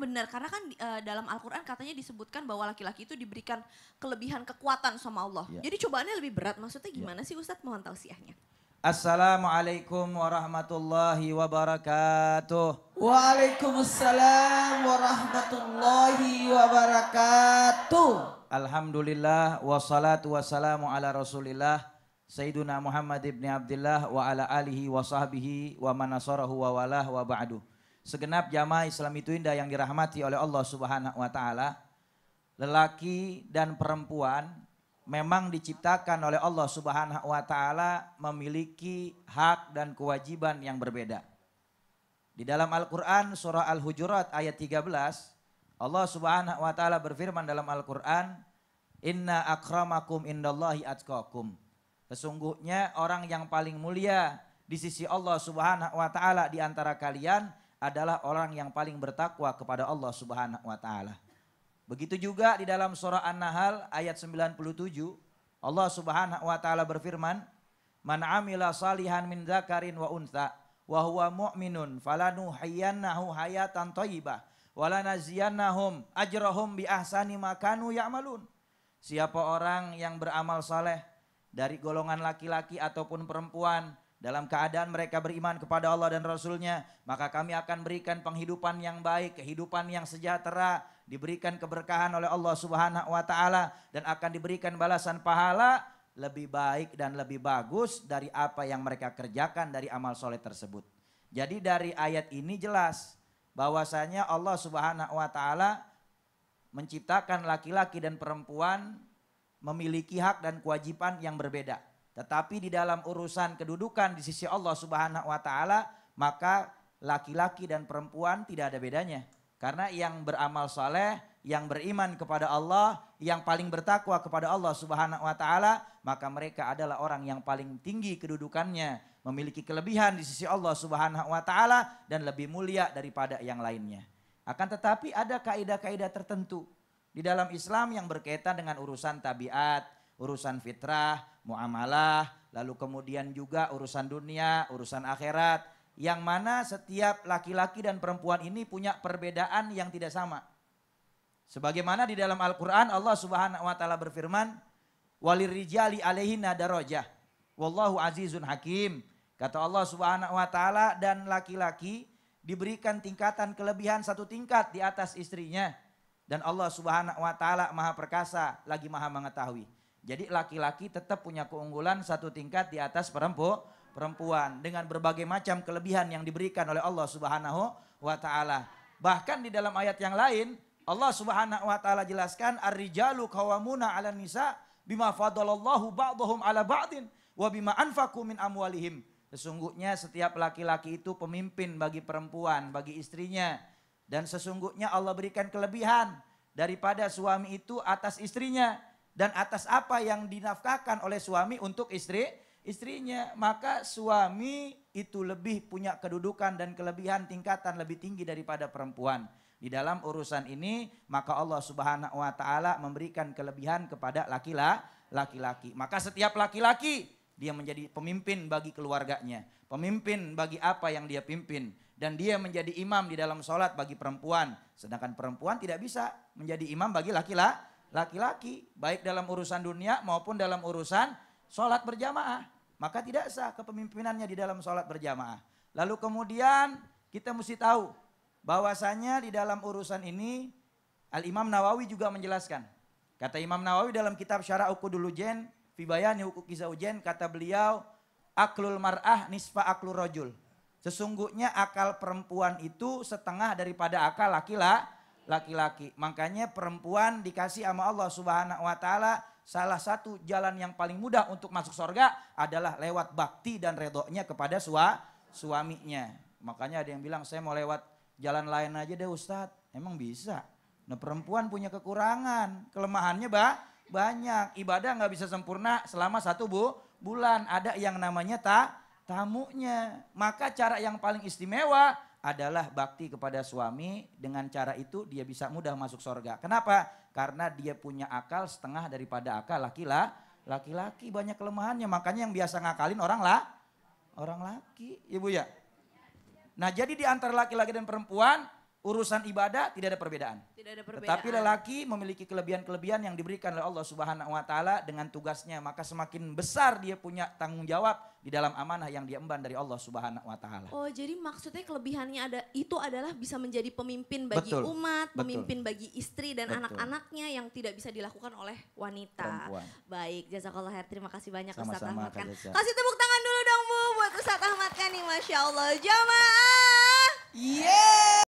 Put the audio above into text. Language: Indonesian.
benar karena kan uh, dalam Al-Qur'an katanya disebutkan bahwa laki-laki itu diberikan kelebihan kekuatan sama Allah. Ya. Jadi cobaannya lebih berat. Maksudnya ya. gimana ya. sih Ustadz mohon tausiahnya? Assalamualaikum warahmatullahi wabarakatuh. Waalaikumsalam warahmatullahi wabarakatuh. Alhamdulillah wassalatu wassalamu ala Rasulillah Sayyiduna Muhammad ibn Abdullah wa ala alihi wa sahbihi wa manasarahu wa walah wa ba'du segenap jamaah Islam itu indah yang dirahmati oleh Allah Subhanahu wa taala. Lelaki dan perempuan memang diciptakan oleh Allah Subhanahu wa taala memiliki hak dan kewajiban yang berbeda. Di dalam Al-Qur'an surah Al-Hujurat ayat 13 Allah Subhanahu wa taala berfirman dalam Al-Qur'an Inna akramakum indallahi atqakum. Sesungguhnya orang yang paling mulia di sisi Allah Subhanahu wa taala di antara kalian adalah orang yang paling bertakwa kepada Allah Subhanahu wa taala. Begitu juga di dalam surah An-Nahl ayat 97 Allah Subhanahu wa taala berfirman, "Man 'amila salihan min dzakarin wa untha wa huwa mu'minun falanuhyiyannahu hayatan thayyibah wa lanaziyannahum ajrahum bi ahsani ma kanu ya'malun." Siapa orang yang beramal saleh dari golongan laki-laki ataupun perempuan, dalam keadaan mereka beriman kepada Allah dan Rasulnya, maka kami akan berikan penghidupan yang baik, kehidupan yang sejahtera, diberikan keberkahan oleh Allah Subhanahu wa taala dan akan diberikan balasan pahala lebih baik dan lebih bagus dari apa yang mereka kerjakan dari amal soleh tersebut. Jadi dari ayat ini jelas bahwasanya Allah Subhanahu wa taala menciptakan laki-laki dan perempuan memiliki hak dan kewajiban yang berbeda. Tetapi di dalam urusan kedudukan di sisi Allah Subhanahu wa taala, maka laki-laki dan perempuan tidak ada bedanya. Karena yang beramal soleh, yang beriman kepada Allah, yang paling bertakwa kepada Allah Subhanahu wa taala, maka mereka adalah orang yang paling tinggi kedudukannya, memiliki kelebihan di sisi Allah Subhanahu wa taala dan lebih mulia daripada yang lainnya. Akan tetapi ada kaidah-kaidah tertentu di dalam Islam yang berkaitan dengan urusan tabiat, urusan fitrah, muamalah, lalu kemudian juga urusan dunia, urusan akhirat, yang mana setiap laki-laki dan perempuan ini punya perbedaan yang tidak sama. Sebagaimana di dalam Al-Qur'an Allah Subhanahu wa taala berfirman, "Walirijali alaihina darajah. Wallahu azizun hakim." Kata Allah Subhanahu wa taala dan laki-laki diberikan tingkatan kelebihan satu tingkat di atas istrinya dan Allah Subhanahu wa taala Maha perkasa lagi Maha mengetahui. Jadi laki-laki tetap punya keunggulan satu tingkat di atas perempu, perempuan dengan berbagai macam kelebihan yang diberikan oleh Allah Subhanahu wa taala. Bahkan di dalam ayat yang lain Allah Subhanahu wa taala jelaskan ar-rijalu qawwamuna 'ala nisa bima fadalallahu ba'dahum 'ala ba'din wa bima anfaqu min amwalihim. Sesungguhnya setiap laki-laki itu pemimpin bagi perempuan, bagi istrinya dan sesungguhnya Allah berikan kelebihan daripada suami itu atas istrinya dan atas apa yang dinafkahkan oleh suami untuk istri istrinya maka suami itu lebih punya kedudukan dan kelebihan tingkatan lebih tinggi daripada perempuan di dalam urusan ini maka Allah Subhanahu wa taala memberikan kelebihan kepada laki-laki maka setiap laki-laki dia menjadi pemimpin bagi keluarganya pemimpin bagi apa yang dia pimpin dan dia menjadi imam di dalam sholat bagi perempuan sedangkan perempuan tidak bisa menjadi imam bagi laki-laki laki-laki, baik dalam urusan dunia maupun dalam urusan sholat berjamaah. Maka tidak sah kepemimpinannya di dalam sholat berjamaah. Lalu kemudian kita mesti tahu bahwasanya di dalam urusan ini Al-Imam Nawawi juga menjelaskan. Kata Imam Nawawi dalam kitab Syarah Uqudul Ujen, Fibayani Hukuki kata beliau, Aklul mar'ah nisfa aklul rojul. Sesungguhnya akal perempuan itu setengah daripada akal laki-laki laki-laki. Makanya perempuan dikasih sama Allah Subhanahu wa taala salah satu jalan yang paling mudah untuk masuk surga adalah lewat bakti dan redoknya kepada sua, suaminya. Makanya ada yang bilang saya mau lewat jalan lain aja deh Ustadz. Emang bisa? Nah perempuan punya kekurangan, kelemahannya bah, banyak. Ibadah nggak bisa sempurna selama satu bu, bulan. Ada yang namanya tak tamunya. Maka cara yang paling istimewa adalah bakti kepada suami dengan cara itu dia bisa mudah masuk surga. Kenapa? Karena dia punya akal setengah daripada akal laki-laki. Laki-laki banyak kelemahannya, makanya yang biasa ngakalin orang lah orang laki, Ibu iya, ya. Nah, jadi di antara laki-laki dan perempuan urusan ibadah tidak ada perbedaan. Tidak ada perbedaan. Tetapi lelaki memiliki kelebihan-kelebihan yang diberikan oleh Allah Subhanahu wa taala dengan tugasnya, maka semakin besar dia punya tanggung jawab di dalam amanah yang dia emban dari Allah Subhanahu wa taala. Oh, jadi maksudnya kelebihannya ada itu adalah bisa menjadi pemimpin bagi betul, umat, betul, pemimpin bagi istri dan anak-anaknya yang tidak bisa dilakukan oleh wanita. Perempuan. Baik, jazakallah khair. Terima kasih banyak Ustaz Ahmad Khan. Kasih tepuk tangan dulu dong Bu buat Ustaz Ahmad Khan nih, Masya Allah. Jamaah. Yeah.